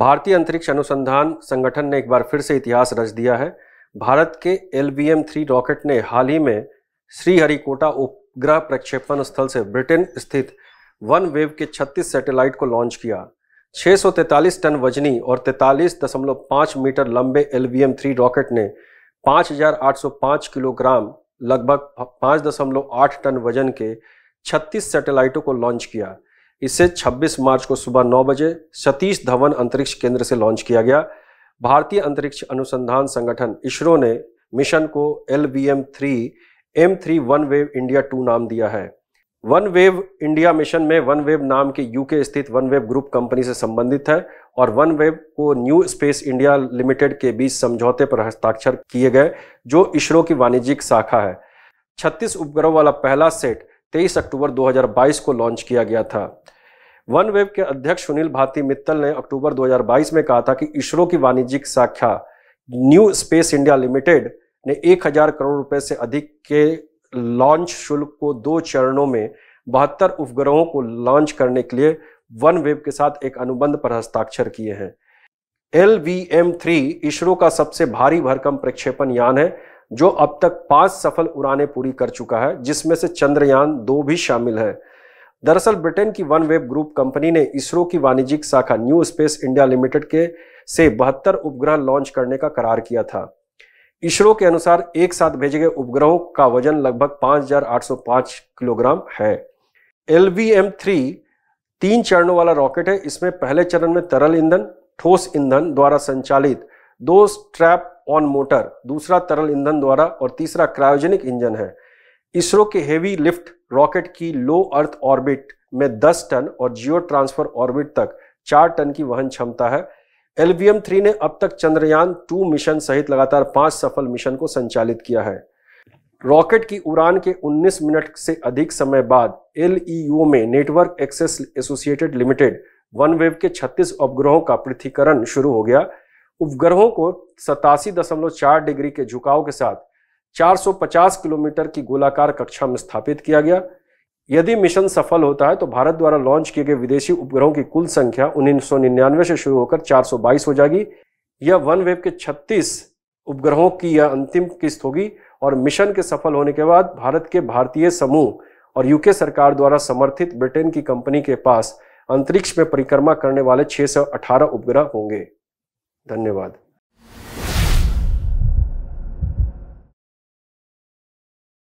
भारतीय अंतरिक्ष अनुसंधान संगठन ने एक बार फिर से इतिहास रच दिया है भारत के L V M three rocket ने हाल ही में श्रीहरिकोटा उपग्रह प्रक्षेपण स्थल से ब्रिटेन स्थित वन वेव के 36 सैटेलाइट को लॉन्च किया 643 टन वजनी और तैतालीस मीटर लंबे L V M three rocket ने 5,805 किलोग्राम लगभग 5.8 टन वजन के 36 सैटेलाइटों को लॉन्च किया इसे 26 मार्च को सुबह नौ बजे सतीश धवन अंतरिक्ष केंद्र से लॉन्च किया गया भारतीय अंतरिक्ष अनुसंधान संगठन इसरो ने मिशन को L B M three M three OneWeb India two नाम दिया है वन वेव इंडिया मिशन में वन वेव नाम के यूके स्थित वन वेव ग्रुप कंपनी से संबंधित है और वन वेव को न्यू स्पेस इंडिया लिमिटेड के बीच समझौते पर हस्ताक्षर किए गए जो इसरो की वाणिज्यिक शाखा है 36 उपग्रह वाला पहला सेट 23 अक्टूबर 2022 को लॉन्च किया गया था वन वेब के अध्यक्ष सुनील भारती मित्तल ने अक्टूबर 2022 में कहा था कि इसरो की वाणिज्यिक शाखा न्यू स्पेस इंडिया लिमिटेड ने 1000 करोड़ रुपए से अधिक के लॉन्च शुल्क को दो चरणों में बहत्तर उपग्रहों को लॉन्च करने के लिए वन वेब के साथ एक अनुबंध पर हस्ताक्षर किए हैं L V M three ISRO का सबसे भारी भरकम प्रक्षेपण यान है जो अब तक पांच सफल उड़ानें पूरी कर चुका है जिसमें से चंद्रयान दो भी शामिल है दरअसल ब्रिटेन की वन वेब ग्रुप कंपनी ने इसरो की वाणिज्यिक शाखा न्यू स्पेस इंडिया लिमिटेड के से बहत्तर उपग्रह लॉन्च करने का करार किया था इसरो के अनुसार एक साथ भेजे गए उपग्रहों का वजन लगभग 5,805 किलोग्राम है एल वी एम थ्री तीन चरणों वाला रॉकेट है इसमें पहले चरण में तरल ईंधन ठोस ईंधन द्वारा संचालित दो स्ट्रैप ऑन मोटर दूसरा तरल ईंधन द्वारा और तीसरा क्रायोजेनिक इंजन है इसरो के हेवी लिफ्ट रॉकेट की लो अर्थ ऑर्बिट में 10 टन और जियो ट्रांसफर ऑर्बिट तक 4 टन की वहन क्षमता है एलवीएम थ्री ने अब तक चंद्रयान टू मिशन सहित लगातार पांच सफल मिशन को संचालित किया है रॉकेट की उड़ान के 19 मिनट से अधिक समय बाद एल e में network access associated limited OneWeb के 36 उपग्रहों का पृथ्वीकरण शुरू हो गया उपग्रहों को सतासी दशमलव चार डिग्री के झुकाव के साथ 450 किलोमीटर की गोलाकार कक्षा में स्थापित किया गया यदि मिशन सफल होता है तो भारत द्वारा लॉन्च किए गए विदेशी उपग्रहों की कुल संख्या उन्नीस से शुरू होकर 422 हो जाएगी यह वन वेब के 36 उपग्रहों की यह अंतिम किस्त होगी और मिशन के सफल होने के बाद भारत के भारतीय समूह और यूके सरकार द्वारा समर्थित ब्रिटेन की कंपनी के पास अंतरिक्ष में परिक्रमा करने वाले 618 उपग्रह होंगे धन्यवाद